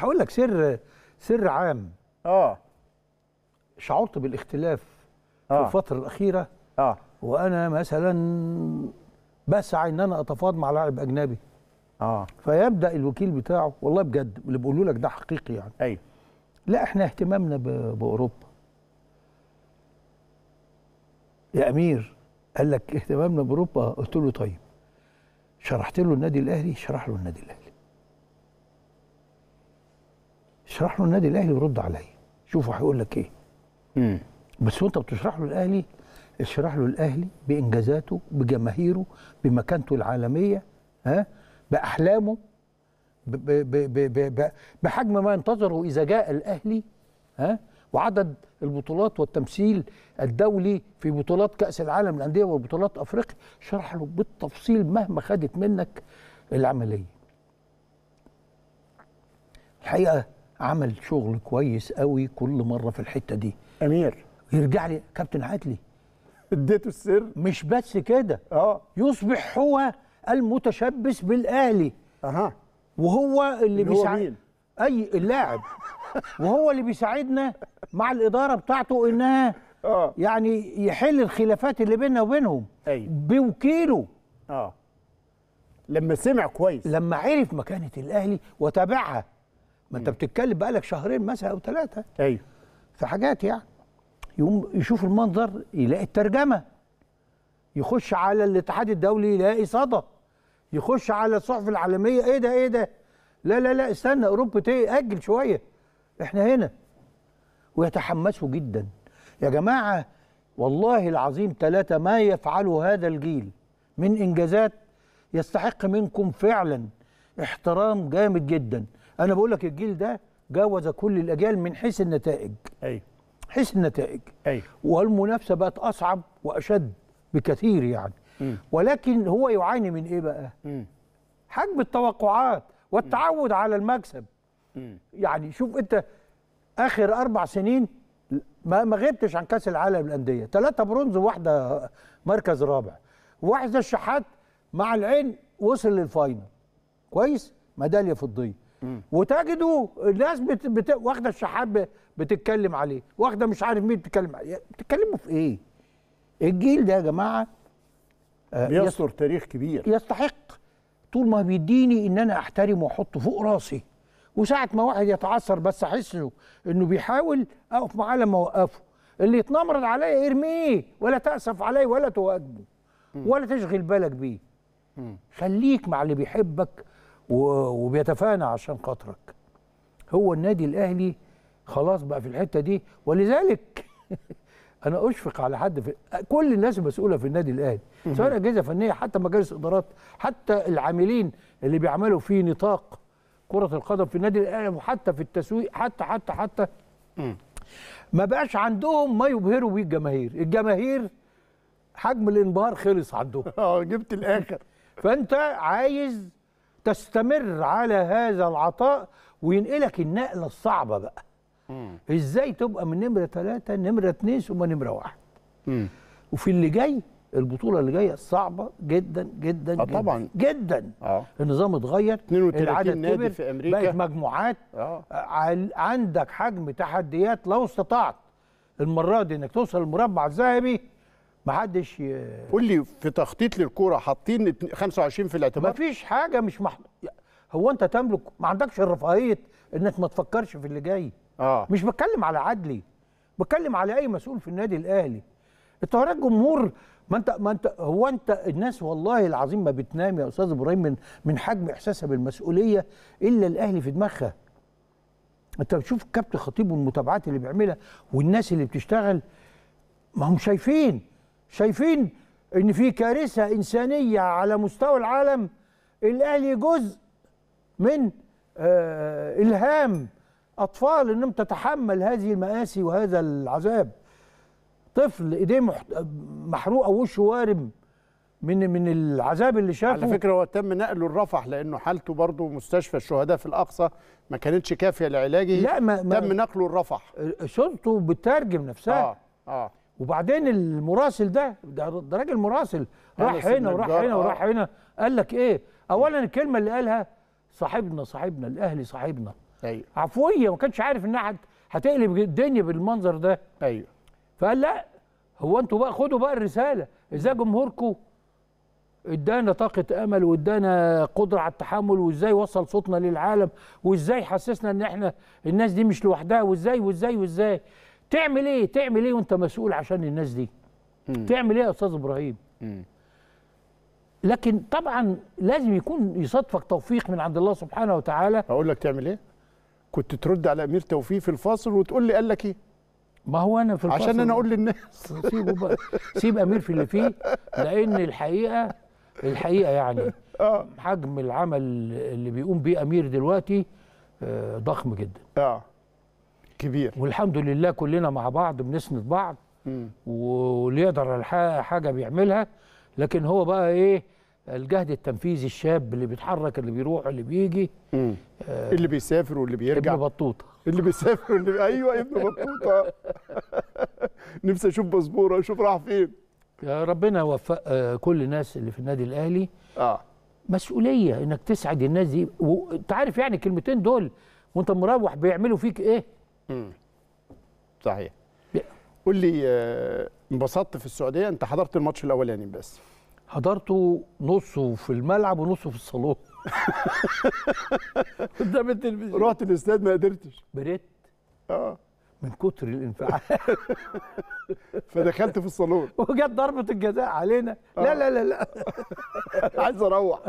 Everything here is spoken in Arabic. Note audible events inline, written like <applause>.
هقول لك سر سر عام اه شعرت بالاختلاف آه. في الفتره الاخيره اه وانا مثلا بسعى ان انا اتفاوض مع لاعب اجنبي اه فيبدا الوكيل بتاعه والله بجد اللي بقوله لك ده حقيقي يعني ايوه لا احنا اهتمامنا باوروبا يا امير قال لك اهتمامنا باوروبا قلت له طيب شرحت له النادي الاهلي شرح له النادي الاهلي اشرح له النادي الاهلي ورد عليا شوفوا هيقول لك ايه مم. بس وانت بتشرح له الاهلي اشرح له الاهلي بانجازاته بجماهيره بمكانته العالميه ها باحلامه ب ب ب بحجم ما ينتظره اذا جاء الاهلي ها وعدد البطولات والتمثيل الدولي في بطولات كاس العالم للانديه وبطولات افريقيا شرح له بالتفصيل مهما خدت منك العمليه الحقيقه عمل شغل كويس قوي كل مره في الحته دي امير يرجع لي كابتن عدلي اديته السر مش بس كده اه يصبح هو المتشبث بالاهلي اها وهو اللي بيساعد اي اللاعب وهو اللي بيساعدنا مع الاداره بتاعته انها اه يعني يحل الخلافات اللي بيننا وبينهم ايوه بوكيله اه لما سمع كويس لما عرف مكانه الاهلي وتابعها ما انت بتتكلم بقالك شهرين مثلا او ثلاثه ايوه في حاجات يعني يقوم يشوف المنظر يلاقي الترجمه يخش على الاتحاد الدولي يلاقي صدى يخش على الصحف العالميه ايه ده ايه ده لا لا لا استنى اوروبا ايه اجل شويه احنا هنا ويتحمسوا جدا يا جماعه والله العظيم ثلاثه ما يفعله هذا الجيل من انجازات يستحق منكم فعلا احترام جامد جدا انا بقول لك الجيل ده جاوز كل الاجيال من حيث النتائج ايوه حيث النتائج ايوه والمنافسه بقت اصعب واشد بكثير يعني م. ولكن هو يعاني من ايه بقى حجم التوقعات والتعود م. على المكسب م. يعني شوف انت اخر اربع سنين ما ما غبتش عن كاس العالم للانديه ثلاثه برونز وواحده مركز رابع واحده الشحات مع العين وصل للفاينل كويس ميداليه فضيه وتجدوا الناس بت... بت... واخده الشحات بتتكلم عليه واخده مش عارف مين بتتكلم عليه بتتكلموا في ايه الجيل ده يا جماعه آه، بيصدر تاريخ كبير يستحق طول ما بيديني ان انا احترمه واحطه فوق راسي وساعه ما واحد يتعثر بس احسه انه بيحاول اقف معاه لما اوقفه اللي يتنمرض عليا ارميه ولا تاسف عليه ولا تواجبه ولا تشغل بالك بيه خليك مع اللي بيحبك وبيتفانى عشان خاطرك هو النادي الاهلي خلاص بقى في الحته دي ولذلك <laughs> انا اشفق على حد في كل الناس المسؤوله في النادي الاهلي سواء اجهزه فنيه حتى مجالس ادارات حتى العاملين اللي بيعملوا في نطاق كره القدم في النادي الاهلي وحتى في التسويق حتى حتى حتى ما بقاش عندهم ما يبهروا بيه الجماهير الجماهير حجم الانبهار خلص عندهم <laughs> اه جبت الاخر فانت عايز تستمر على هذا العطاء وينقلك النقله الصعبه بقى مم. ازاي تبقى من نمره ثلاثه نمره اثنين ثم نمره واحد مم. وفي اللي جاي البطوله اللي جايه صعبه جدا جدا آه جدا طبعا جدا آه. النظام اتغير 32 نادي كبر. في امريكا بقت مجموعات آه. عندك حجم تحديات لو استطعت المره دي انك توصل المربع الذهبي محدش ي... قول لي في تخطيط للكوره حاطين 25 في الاعتبار مفيش حاجه مش مح... هو انت تملك ما عندكش الرفاهيه انك ما تفكرش في اللي جاي آه. مش بتكلم على عدلي بتكلم على اي مسؤول في النادي الاهلي وراك جمهور ما انت ما انت هو انت الناس والله العظيم ما بتنام يا استاذ ابراهيم من من حجم احساسها بالمسؤوليه الا الاهلي في دماغها انت بتشوف الكابتن خطيب والمتابعات اللي بيعملها والناس اللي بتشتغل ما هم شايفين شايفين ان في كارثه انسانيه على مستوى العالم الاهلي جزء من آه، الهام اطفال انهم تتحمل هذه المآسي وهذا العذاب طفل ايديه محروقه ووشه وارم من من العذاب اللي شافه على فكره هو تم نقله لرفح لانه حالته برضه مستشفى الشهداء في الاقصى ما كانتش كافيه لعلاجه لا ما تم ما نقله لرفح صورته بترجم نفسها اه اه وبعدين المراسل ده ده راجل مراسل راح هنا وراح هنا آه. وراح هنا قال لك ايه اولا الكلمه اللي قالها صاحبنا صاحبنا الاهلي صاحبنا ايوه عفويه ما كانش عارف ان احد هتقلب الدنيا بالمنظر ده ايوه فقال لا هو انتوا بقى خدوا بقى الرساله ازاي جمهوركم ادانا طاقه امل وادانا قدره على التحمل وازاي وصل صوتنا للعالم وازاي حسسنا ان احنا الناس دي مش لوحدها وازاي وازاي وازاي تعمل ايه تعمل ايه وانت مسؤول عشان الناس دي م. تعمل ايه يا استاذ ابراهيم لكن طبعا لازم يكون يصادفك توفيق من عند الله سبحانه وتعالى اقول لك تعمل ايه كنت ترد على امير توفيق في الفاصل وتقول لي قال لك ايه ما هو انا في الفاصل عشان انا اقول للناس <laughs> سيبه بقى سيب امير في اللي فيه لان الحقيقه الحقيقه يعني آه. حجم العمل اللي بيقوم بيه امير دلوقتي آه، ضخم جدا اه كبير والحمد لله كلنا مع بعض بنسند بعض واللي يقدر حاجه بيعملها لكن هو بقى ايه الجهد التنفيذي الشاب اللي بيتحرك اللي بيروح اللي بيجي آه اللي بيسافر واللي بيرجع ابن بطوطه اللي بيسافر واللي بي... ايوه ابن بطوطه <laughs> نفسي اشوف باسبوره اشوف راح فين يا ربنا يوفق آه كل الناس اللي في النادي الاهلي اه مسؤوليه انك تسعد الناس دي وانت عارف يعني الكلمتين دول وانت مروح بيعملوا فيك ايه امم صحيح قول لي آه، انبسطت في السعوديه انت حضرت الماتش الاولاني يعني بس حضرته نصه في الملعب ونصه في الصالون <laughs> قدام التلفزيون رحت الاستاد ما قدرتش بريت اه من كتر الانفعال <laughs> فدخلت في الصالون <laughs> وجت ضربه الجزاء علينا لا آه. لا لا لا عايز اروح